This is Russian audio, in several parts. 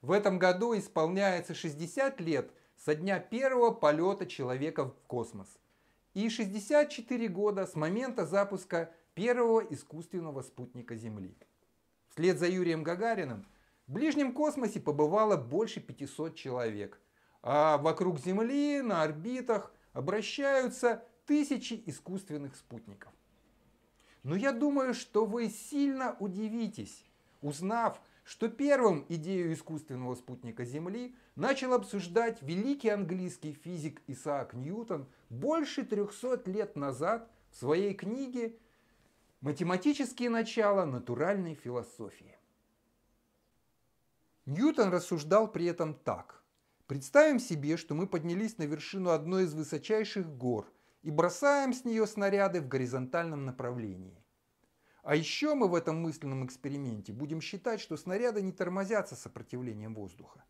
В этом году исполняется 60 лет со дня первого полета человека в космос и 64 года с момента запуска первого искусственного спутника Земли. Вслед за Юрием Гагариным – в ближнем космосе побывало больше 500 человек, а вокруг Земли на орбитах обращаются тысячи искусственных спутников. Но я думаю, что вы сильно удивитесь, узнав, что первым идею искусственного спутника Земли начал обсуждать великий английский физик Исаак Ньютон больше 300 лет назад в своей книге «Математические начала натуральной философии». Ньютон рассуждал при этом так. Представим себе, что мы поднялись на вершину одной из высочайших гор и бросаем с нее снаряды в горизонтальном направлении. А еще мы в этом мысленном эксперименте будем считать, что снаряды не тормозятся сопротивлением воздуха.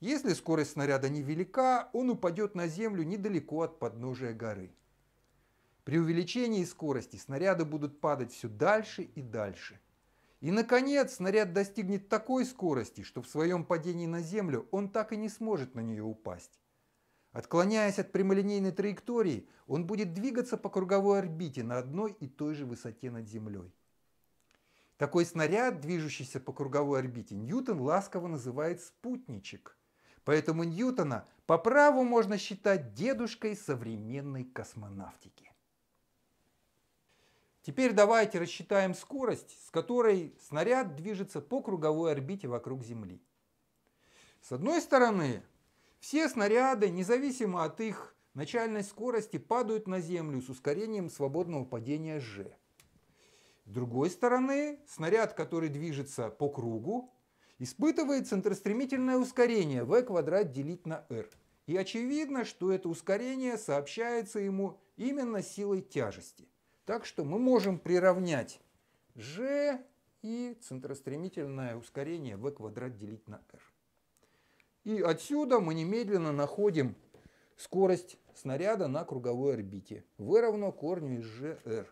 Если скорость снаряда невелика, он упадет на землю недалеко от подножия горы. При увеличении скорости снаряды будут падать все дальше и дальше – и, наконец, снаряд достигнет такой скорости, что в своем падении на землю он так и не сможет на нее упасть. Отклоняясь от прямолинейной траектории, он будет двигаться по круговой орбите на одной и той же высоте над Землей. Такой снаряд, движущийся по круговой орбите, Ньютон ласково называет спутничек. Поэтому Ньютона по праву можно считать дедушкой современной космонавтики. Теперь давайте рассчитаем скорость, с которой снаряд движется по круговой орбите вокруг Земли. С одной стороны, все снаряды, независимо от их начальной скорости, падают на Землю с ускорением свободного падения g. С другой стороны, снаряд, который движется по кругу, испытывает центростремительное ускорение v квадрат делить на r. И очевидно, что это ускорение сообщается ему именно силой тяжести. Так что мы можем приравнять g и центростремительное ускорение v квадрат делить на r. И отсюда мы немедленно находим скорость снаряда на круговой орбите. v равно корню из gr.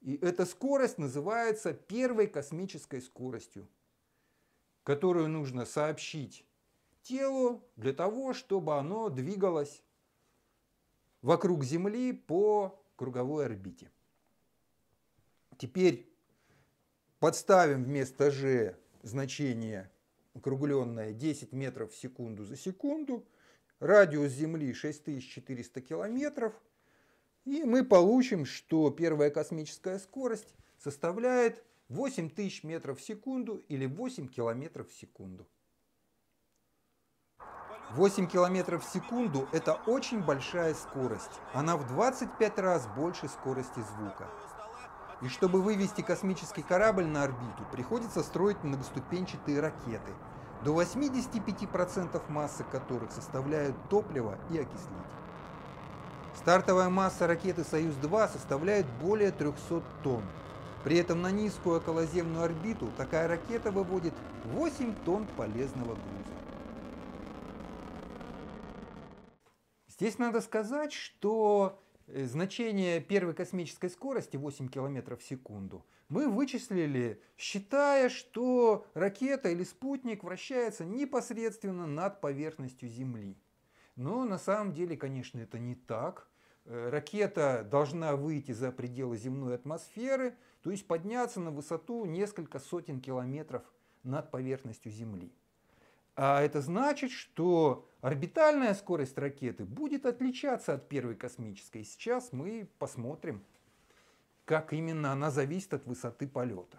И эта скорость называется первой космической скоростью, которую нужно сообщить телу для того, чтобы оно двигалось вокруг Земли по круговой орбите. Теперь подставим вместо g значение округленное 10 метров в секунду за секунду, радиус Земли 6400 километров, и мы получим, что первая космическая скорость составляет 8000 метров в секунду или 8 километров в секунду. 8 километров в секунду – это очень большая скорость. Она в 25 раз больше скорости звука. И чтобы вывести космический корабль на орбиту, приходится строить многоступенчатые ракеты, до 85% массы которых составляют топливо и окислитель. Стартовая масса ракеты «Союз-2» составляет более 300 тонн. При этом на низкую околоземную орбиту такая ракета выводит 8 тонн полезного груза. Здесь надо сказать, что Э, значение первой космической скорости 8 км в секунду мы вычислили, считая, что ракета или спутник вращается непосредственно над поверхностью Земли. Но на самом деле, конечно, это не так. Э, ракета должна выйти за пределы земной атмосферы, то есть подняться на высоту несколько сотен километров над поверхностью Земли. А это значит, что орбитальная скорость ракеты будет отличаться от первой космической. Сейчас мы посмотрим, как именно она зависит от высоты полета.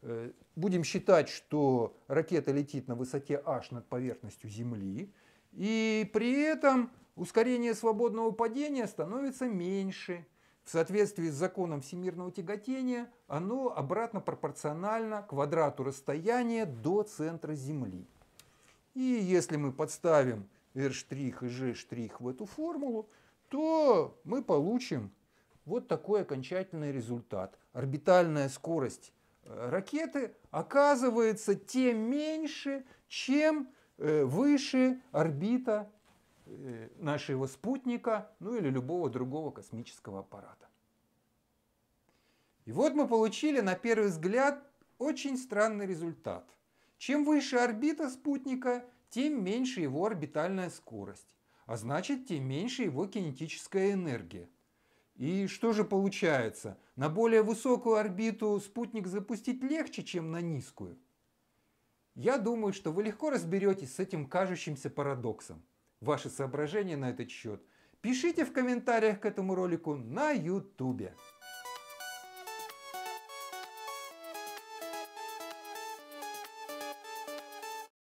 Э, будем считать, что ракета летит на высоте h над поверхностью Земли, и при этом ускорение свободного падения становится меньше. В соответствии с законом всемирного тяготения оно обратно пропорционально квадрату расстояния до центра Земли. И если мы подставим R' и G' в эту формулу, то мы получим вот такой окончательный результат. Орбитальная скорость э, ракеты оказывается тем меньше, чем э, выше орбита э, нашего спутника, ну или любого другого космического аппарата. И вот мы получили, на первый взгляд, очень странный результат – чем выше орбита спутника, тем меньше его орбитальная скорость, а значит, тем меньше его кинетическая энергия. И что же получается? На более высокую орбиту спутник запустить легче, чем на низкую? Я думаю, что вы легко разберетесь с этим кажущимся парадоксом. Ваши соображения на этот счет пишите в комментариях к этому ролику на YouTube.